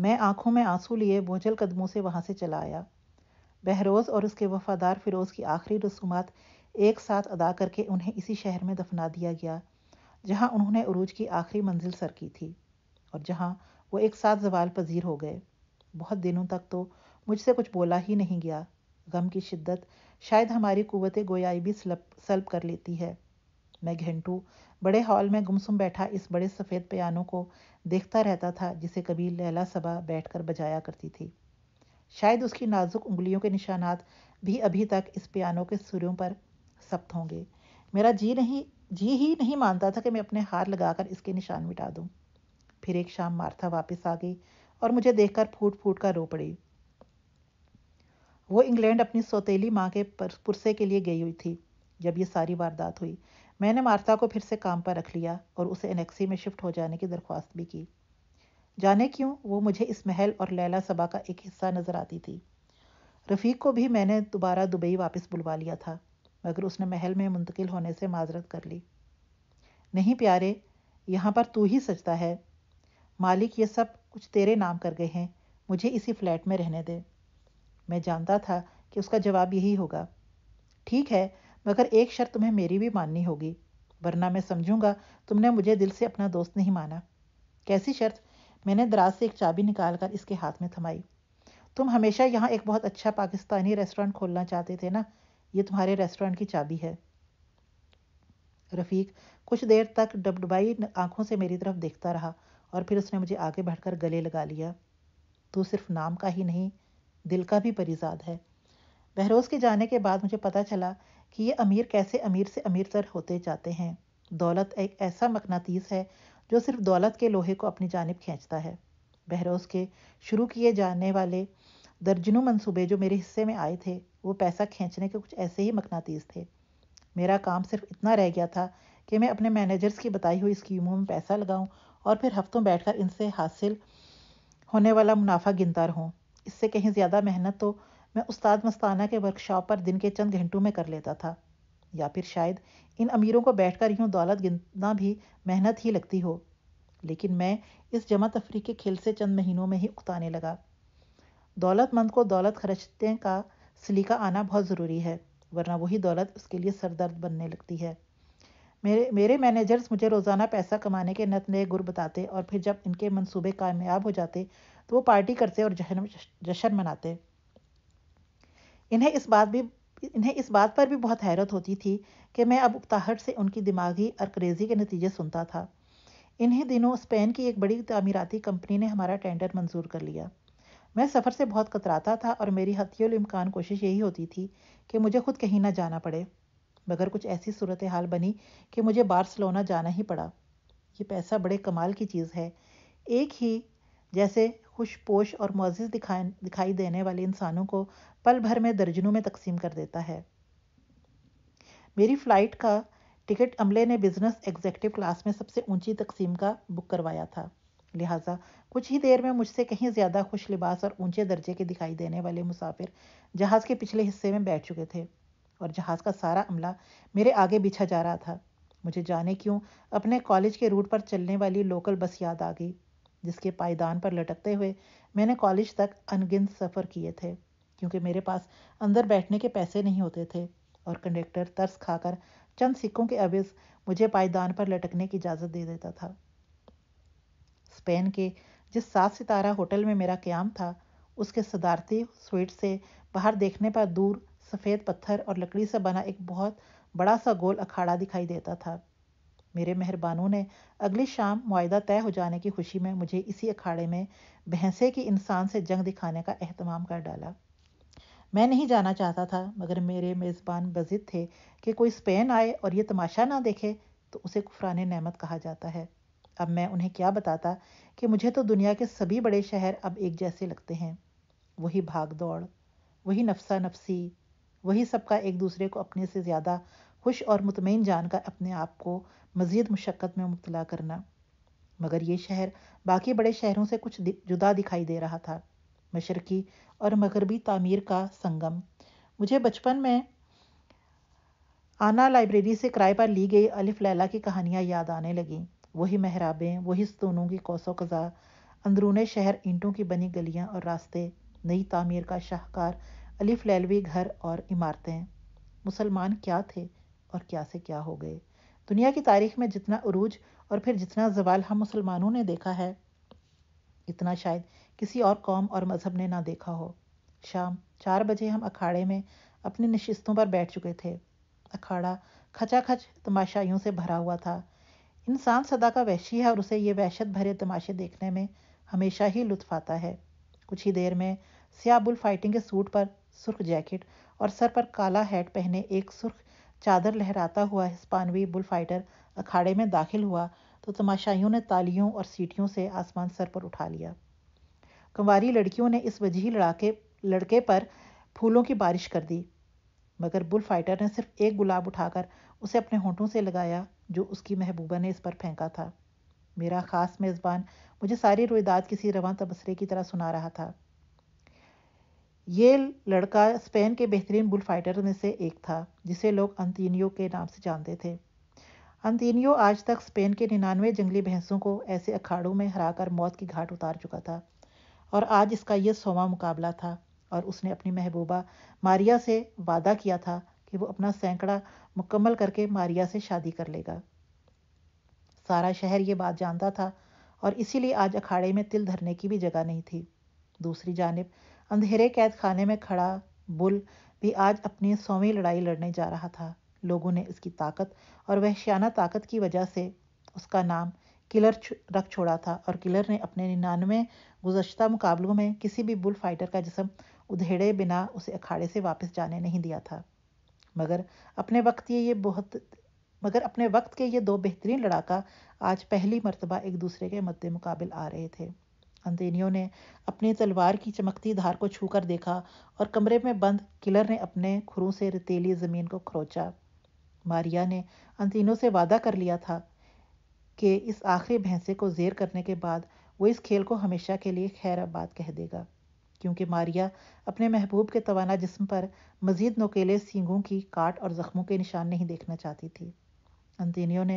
मैं आंखों में आंसू लिए बोझल कदमों से वहां से चला आया बहरोज़ और उसके वफादार फिरोज़ की आखिरी रसूमात एक साथ अदा करके उन्हें इसी शहर में दफना दिया गया जहां उन्होंने अरूज की आखिरी मंजिल सर की थी और जहां वो एक साथ जवाल पजीर हो गए बहुत दिनों तक तो मुझसे कुछ बोला ही नहीं गया गम की शिद्दत शायद हमारी कुवत गोयाई भी सलप सल्प कर लेती है मैं घंटू बड़े हॉल में गुमसुम बैठा इस बड़े सफ़ेद पियानो को देखता रहता था जिसे कभी लैला सबा बैठकर बजाया करती थी शायद उसकी नाजुक उंगलियों के निशानात भी अभी तक इस पियानो के सुरों पर सप्त होंगे मेरा जी नहीं जी ही नहीं मानता था कि मैं अपने हार लगाकर इसके निशान मिटा दूं। फिर एक शाम मार्था वापस आ गई और मुझे देखकर फूट फूट कर रो पड़ी वो इंग्लैंड अपनी सौतेली माँ के पुरसे के लिए गई हुई थी जब ये सारी वारदात हुई मैंने मार्था को फिर से काम पर रख लिया और उसे एनेक्सी में शिफ्ट हो जाने की दरख्वास्त भी की जाने क्यों वो मुझे इस महल और लैला सभा का एक हिस्सा नज़र आती थी रफ़ीक को भी मैंने दोबारा दुबई वापस बुलवा लिया था मगर उसने महल में मुंतकिल होने से माजरत कर ली नहीं प्यारे यहाँ पर तू ही सजता है मालिक ये सब कुछ तेरे नाम कर गए हैं मुझे इसी फ्लैट में रहने दे मैं जानता था कि उसका जवाब यही होगा ठीक है मगर एक शर्त तुम्हें मेरी भी माननी होगी वरना मैं समझूंगा तुमने मुझे दिल से अपना दोस्त नहीं माना कैसी शर्त मैंने दराज से एक चाबी निकाल कर इसके हाथ में थमाई तुम हमेशा यहाँ एक बहुत अच्छा पाकिस्तानी रेस्टोरेंट खोलना चाहते थे ना ये तुम्हारे रेस्टोरेंट की चाबी है रफ़ीक कुछ देर तक डबडबाई आंखों से मेरी तरफ देखता रहा और फिर उसने मुझे आगे बढ़कर गले लगा लिया तू सिर्फ नाम का ही नहीं दिल का भी परिजाद है बहरोज़ के जाने के बाद मुझे पता चला कि ये अमीर कैसे अमीर से अमीर तर होते जाते हैं दौलत एक ऐसा मकनातीस है जो सिर्फ दौलत के लोहे को अपनी जानब खींचता है बहरोज़ के शुरू किए जाने वाले दर्जनों मंसूबे जो मेरे हिस्से में आए थे वो पैसा खींचने के कुछ ऐसे ही मकनातीस थे मेरा काम सिर्फ इतना रह गया था कि मैं अपने मैनेजर्स की बताई हुई स्कीमों में पैसा लगाऊं और फिर हफ्तों बैठकर इनसे हासिल होने वाला मुनाफा गिनता रहूं इससे कहीं ज़्यादा मेहनत तो मैं उस्ताद मस्ताना के वर्कशॉप पर दिन के चंद घंटों में कर लेता था या फिर शायद इन अमीरों को बैठकर यूँ दौलत गिनना भी मेहनत ही लगती हो लेकिन मैं इस जमा तफरी के खेल से चंद महीनों में ही उकताने लगा दौलतमंद को दौलत खर्चते का सलीका आना बहुत ज़रूरी है वरना वही दौलत उसके लिए सरदर्द बनने लगती है मेरे मेरे मैनेजर्स मुझे रोज़ाना पैसा कमाने के नत नए गुर बताते और फिर जब इनके मंसूबे कामयाब हो जाते तो वो पार्टी करते और जशन जश्न मनाते इन्हें इस बात भी इन्हें इस बात पर भी बहुत हैरत होती थी कि मैं अब उकताहट से उनकी दिमागी और क्रेजी के नतीजे सुनता था इन्हीं दिनों स्पेन की एक बड़ी तमीराती कंपनी ने हमारा टेंडर मंजूर कर लिया मैं सफ़र से बहुत कतराता था और मेरी हतियल इम्कान कोशिश यही होती थी कि मुझे खुद कहीं ना जाना पड़े मगर कुछ ऐसी सूरत हाल बनी कि मुझे बार्सलोना जाना ही पड़ा ये पैसा बड़े कमाल की चीज़ है एक ही जैसे खुशपोश और मोजिज़ दिखाए दिखाई देने वाले इंसानों को पल भर में दर्जनों में तकसीम कर देता है मेरी फ़्लाइट का टिकट अमले ने बिज़नेस एग्जेक्टिव क्लास में सबसे ऊंची तकसीम का बुक करवाया था लिहाजा कुछ ही देर में मुझसे कहीं ज़्यादा खुश लिबास और ऊंचे दर्जे के दिखाई देने वाले मुसाफिर जहाज़ के पिछले हिस्से में बैठ चुके थे और जहाज़ का सारा अमला मेरे आगे बिछा जा रहा था मुझे जाने क्यों अपने कॉलेज के रूट पर चलने वाली लोकल बस याद आ गई जिसके पायदान पर लटकते हुए मैंने कॉलेज तक अनगिनत सफ़र किए थे क्योंकि मेरे पास अंदर बैठने के पैसे नहीं होते थे और कंडक्टर तर्स खाकर चंद सिक्कों के अविज मुझे पायदान पर लटकने की इजाज़त दे देता था स्पेन के जिस सात सितारा होटल में मेरा क्याम था उसके सदारती स्वीट से बाहर देखने पर दूर सफ़ेद पत्थर और लकड़ी से बना एक बहुत बड़ा सा गोल अखाड़ा दिखाई देता था मेरे मेहरबानों ने अगली शाम माहा तय हो जाने की खुशी में मुझे इसी अखाड़े में भैंसे के इंसान से जंग दिखाने का अहतमाम कर डाला मैं नहीं जाना चाहता था मगर मेरे मेज़बान बजिद थे कि कोई स्पेन आए और ये तमाशा ना देखे तो उसे कुफरान नमत कहा जाता है अब मैं उन्हें क्या बताता कि मुझे तो दुनिया के सभी बड़े शहर अब एक जैसे लगते हैं वही भाग दौड़ वही नफसा नफसी वही सबका एक दूसरे को अपने से ज़्यादा खुश और मुतमिन जानकर अपने आप को मज़ीद मशक्क़त में मुबला करना मगर ये शहर बाकी बड़े शहरों से कुछ जुदा दिखाई दे रहा था मशरकी और मगरबी तामीर का संगम मुझे बचपन में आना लाइब्रेरी से किराए पर ली गई अलिफ लैला की कहानियाँ याद आने लगीं वही महराबें वही स्तूनों की कोसो कज़ा अंदरून शहर ईंटों की बनी गलियाँ और रास्ते नई तामीर का शाहकार अलिफ लैलवी घर और इमारतें मुसलमान क्या थे और क्या से क्या हो गए दुनिया की तारीख में जितना अरूज और फिर जितना जवाल हम मुसलमानों ने देखा है इतना शायद किसी और कौम और मज़हब ने ना देखा हो शाम चार बजे हम अखाड़े में अपनी नशस्तों पर बैठ चुके थे अखाड़ा खचा खच तमाशाइयों से भरा हुआ था इंसान सदा का वहशी है और उसे ये वहशत भरे तमाशे देखने में हमेशा ही लुत्फ आता है कुछ ही देर में सियाबुल फाइटिंग के सूट पर सुर्ख जैकेट और सर पर काला हैट पहने एक सुर्ख चादर लहराता हुआ हिस्पानवी फाइटर अखाड़े में दाखिल हुआ तो तमाशाइयों ने तालियों और सीटियों से आसमान सर पर उठा लिया कंवारी लड़कियों ने इस वजह लड़ाके लड़के पर फूलों की बारिश कर दी मगर बुल फाइटर ने सिर्फ एक गुलाब उठाकर उसे अपने होंठों से लगाया जो उसकी महबूबा ने इस पर फेंका था मेरा ख़ास मेज़बान मुझे सारी रुदाद किसी रवान तबसरे की तरह सुना रहा था ये लड़का स्पेन के बेहतरीन बुल फाइटर में से एक था जिसे लोग अंतिनियो के नाम से जानते थे अंतिनियो आज तक स्पेन के निन्यानवे जंगली भैंसों को ऐसे अखाड़ों में हराकर मौत की घाट उतार चुका था और आज इसका यह सोवा मुकाबला था और उसने अपनी महबूबा मारिया से वादा किया था कि वो अपना सैकड़ा मुकम्मल करके मारिया से शादी कर लेगा सारा शहर ये बात जानता था और इसीलिए आज अखाड़े में तिल धरने की भी जगह नहीं थी दूसरी जानब अंधेरे कैद खाने में खड़ा बुल भी आज अपनी सौवीं लड़ाई लड़ने जा रहा था लोगों ने इसकी ताकत और वहशियाना ताकत की वजह से उसका नाम किलर रख छोड़ा था और किलर ने अपने निन्यानवे गुजशत मुकाबलों में किसी भी बुल फाइटर का जिसम उधेड़े बिना उसे अखाड़े से वापस जाने नहीं दिया था मगर अपने वक्त ये ये बहुत मगर अपने वक्त के ये दो बेहतरीन लड़ाका आज पहली मरतबा एक दूसरे के मद्दे मुकाबल आ रहे थे अंधेनियों ने अपनी तलवार की चमकती धार को छूकर देखा और कमरे में बंद किलर ने अपने खुरों से रेतीली ज़मीन को खरोचा मारिया ने अंतिनो से वादा कर लिया था कि इस आखिरी भैंसे को जेर करने के बाद वो इस खेल को हमेशा के लिए खैर आबाद कह देगा क्योंकि मारिया अपने महबूब के तवाना जिस्म पर मजीद नोकेले सींगों की काट और ज़ख्मों के निशान नहीं देखना चाहती थी अंतिनियों ने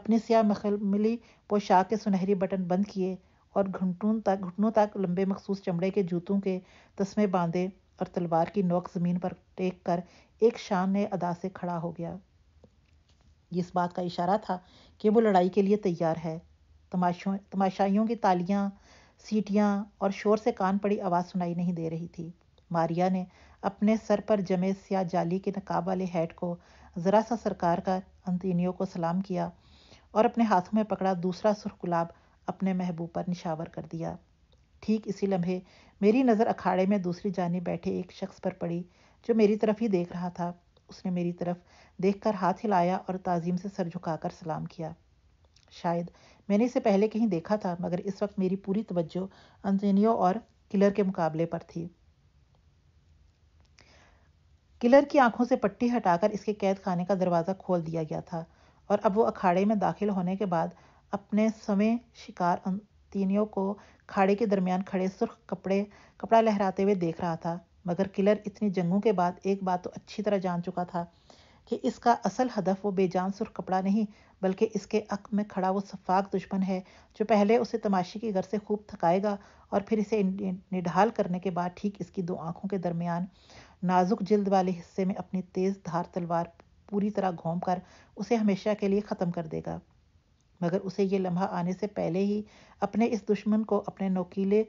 अपने स्याह मखमली पोशाक के सुनहरी बटन बंद किए और घुटनों तक घुटनों तक लंबे मखसूस चमड़े के जूतों के तस्मे बांधे और तलवार की नोक ज़मीन पर टेक कर एक शान ने अदा से खड़ा हो गया इस बात का इशारा था कि वो लड़ाई के लिए तैयार है तमाशों तमाशाइयों की तालियां सीटियां और शोर से कान पड़ी आवाज़ सुनाई नहीं दे रही थी मारिया ने अपने सर पर जमे सिया जाली के नकाब वाले हेड को ज़रा सा सरकार कर अंतिनियो को सलाम किया और अपने हाथों में पकड़ा दूसरा सुरख गुलाब अपने महबूब पर निशावर कर दिया ठीक इसी लम्हे मेरी नज़र अखाड़े में दूसरी जानी बैठे एक शख्स पर पड़ी जो मेरी तरफ ही देख रहा था उसने मेरी तरफ देखकर हाथ हिलाया और ताजीम से सर झुकाकर सलाम किया शायद मैंने इसे पहले कहीं देखा था मगर इस वक्त मेरी पूरी तवज्जो अंतनियो और किलर के मुकाबले पर थी किलर की आंखों से पट्टी हटाकर इसके कैद खाने का दरवाज़ा खोल दिया गया था और अब वो अखाड़े में दाखिल होने के बाद अपने समय शिकार तीनियों को खाड़े के दरमियान खड़े सुर्ख कपड़े कपड़ा लहराते हुए देख रहा था मगर किलर इतनी जंगों के बाद एक बात तो अच्छी तरह जान चुका था कि इसका असल हदफ वो बेजान सुर्ख कपड़ा नहीं बल्कि इसके अक में खड़ा वो सफाक दुश्मन है जो पहले उसे तमाशी की घर से खूब थकाएगा और फिर इसे निढाल करने के बाद ठीक इसकी दो आंखों के दरमियान नाजुक जिल्द वाले हिस्से में अपनी तेज़ धार तलवार पूरी तरह घोम कर उसे हमेशा के लिए ख़त्म कर देगा मगर उसे ये लम्हा आने से पहले ही अपने इस दुश्मन को अपने नोकीले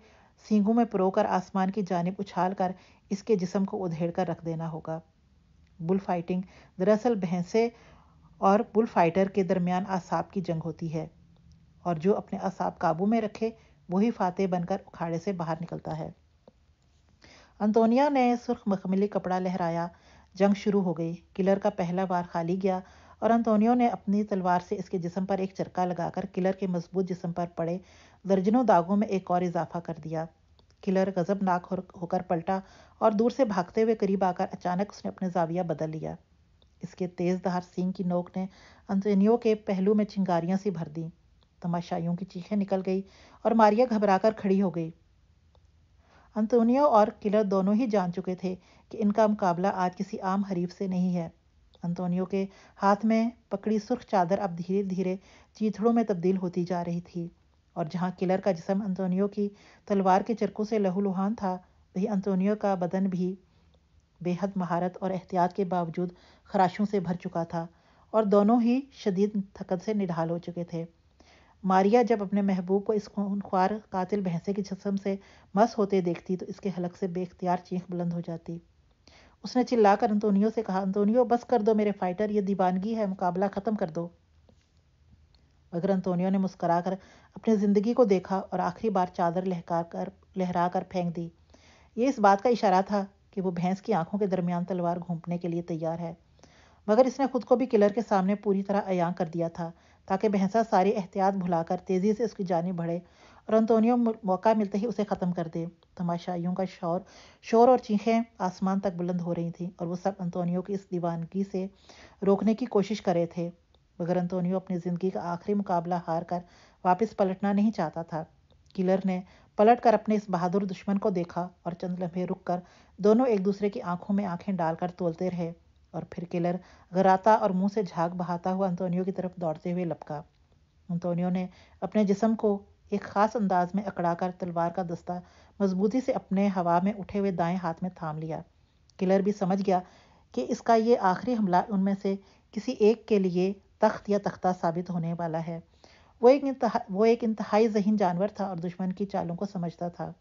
सींगों में परोकर आसमान की जानब उछाल कर इसके जिसम को उधेड़ कर रख देना होगा बुल फाइटिंग दरअसल भैंसे और बुल फाइटर के दरमियान असाब की जंग होती है और जो अपने असाब काबू में रखे वही फातेह बनकर उखाड़े से बाहर निकलता है अंतोनिया ने सुर्ख मखमली कपड़ा लहराया जंग शुरू हो गई किलर का पहला बार खाली गया और अंतोनियो ने अपनी तलवार से इसके जिसम पर एक चरका लगाकर किलर के मजबूत जिसम पर पड़े दर्जनों दागों में एक और इजाफा कर दिया किलर गजबनाक होकर पलटा और दूर से भागते हुए करीब आकर अचानक उसने अपने जाविया बदल लिया इसके तेज दहार सींग की नोक ने अंतोनियो के पहलू में चिंगारियां सी भर दी तमाशाइयों की चीखें निकल गई और मारिया घबराकर खड़ी हो गई अंतोनियो और किलर दोनों ही जान चुके थे कि इनका मुकाबला आज किसी आम हरीफ से नहीं है अंतोनियो के हाथ में पकड़ी सुर्ख चादर अब धीरे धीरे चीथड़ों में तब्दील होती जा रही थी और जहाँ किलर का जिसम अंतोनियो की तलवार के चरकों से लहूलुहान था वही अंतोनियो का बदन भी बेहद महारत और एहतियात के बावजूद खराशों से भर चुका था और दोनों ही शदीद थकत से निढाल हो चुके थे मारिया जब अपने महबूब को इस खूनख्वार कातिल भैंसे के जिसम से मस होते देखती तो इसके हलक से बेख्तियार चीख बुलंद हो जाती उसने चिल्लाकर अंतोनियो से कहा अंतोनियो बस कर दो मेरे फाइटर ये दीवानगी है मुकाबला ख़त्म कर दो मगर अंतोनियो ने कर अपनी ज़िंदगी को देखा और आखिरी बार चादर लहका कर लहरा कर फेंक दी ये इस बात का इशारा था कि वो भैंस की आंखों के दरमियान तलवार घूमने के लिए तैयार है मगर इसने खुद को भी किलर के सामने पूरी तरह अयां कर दिया था ताकि भैंसा सारी एहतियात भुलाकर तेज़ी से उसकी जानी बढ़े और अंतोनियो मौका मिलते ही उसे ख़त्म कर दे तमाशाइयों का शोर शोर और चीखें आसमान तक बुलंद हो रही थी और वो सब अंतोनियो की इस दीवानगी से रोकने की कोशिश करे थे मगर अंतोनियो अपनी ज़िंदगी का आखिरी मुकाबला हार कर वापस पलटना नहीं चाहता था किलर ने पलट कर अपने इस बहादुर दुश्मन को देखा और चंद लम्हे रुक कर दोनों एक दूसरे की आंखों में आंखें डालकर तोलते रहे और फिर किलर घराता और मुंह से झाग बहाता हुआ अंतोनियो की तरफ दौड़ते हुए लपका अंतोनियो ने अपने जिसम को एक ख़ास अंदाज में अकड़ाकर तलवार का दस्ता मजबूती से अपने हवा में उठे हुए दाएं हाथ में थाम लिया किलर भी समझ गया कि इसका ये आखिरी हमला उनमें से किसी एक के लिए तख्त या तख्ता साबित होने वाला है वो एक इंतहा वो एक इंतहाई जहन जानवर था और दुश्मन की चालों को समझता था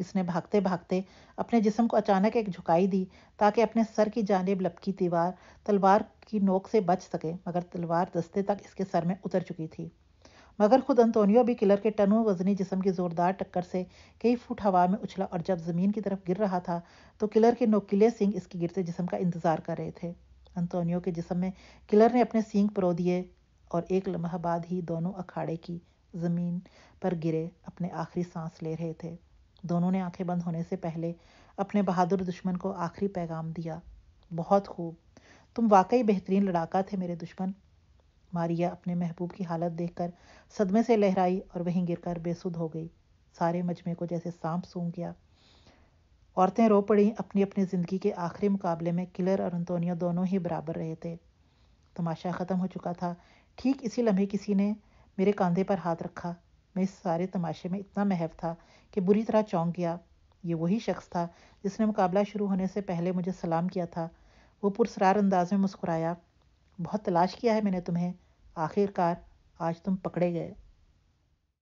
इसने भागते भागते अपने जिसम को अचानक एक झुकाई दी ताकि अपने सर की जानब लपकी दीवार तलवार की नोक से बच सके मगर तलवार दस्ते तक इसके सर में उतर चुकी थी मगर खुद अंतोनियो भी किलर के टनों वजनी जिसम की जोरदार टक्कर से कई फुट हवा में उछला और जब जमीन की तरफ गिर रहा था तो किलर के नोकिले सिंग इसके गिरते जिसम का इंतजार कर रहे थे अंतोनियो के जिसम में किलर ने अपने सींग परो दिए और एक लम्हा बाद ही दोनों अखाड़े की जमीन पर गिरे अपने आखिरी सांस ले रहे थे दोनों ने आंखें बंद होने से पहले अपने बहादुर दुश्मन को आखिरी पैगाम दिया बहुत खूब तुम वाकई बेहतरीन लड़ाका थे मेरे दुश्मन मारिया अपने महबूब की हालत देखकर सदमे से लहराई और वहीं गिरकर बेसुध हो गई सारे मजमे को जैसे सांप सूंघ गया औरतें रो पड़ी अपनी अपनी ज़िंदगी के आखिरी मुकाबले में किलर और अंतोनियो दोनों ही बराबर रहे थे तमाशा ख़त्म हो चुका था ठीक इसी लम्हे किसी ने मेरे कंधे पर हाथ रखा मैं इस सारे तमाशे में इतना महव था कि बुरी तरह चौंक गया ये वही शख्स था जिसने मुकाबला शुरू होने से पहले मुझे सलाम किया था वो पुरसरार अंदाज में मुस्कुराया बहुत तलाश किया है मैंने तुम्हें आखिरकार आज तुम पकड़े गए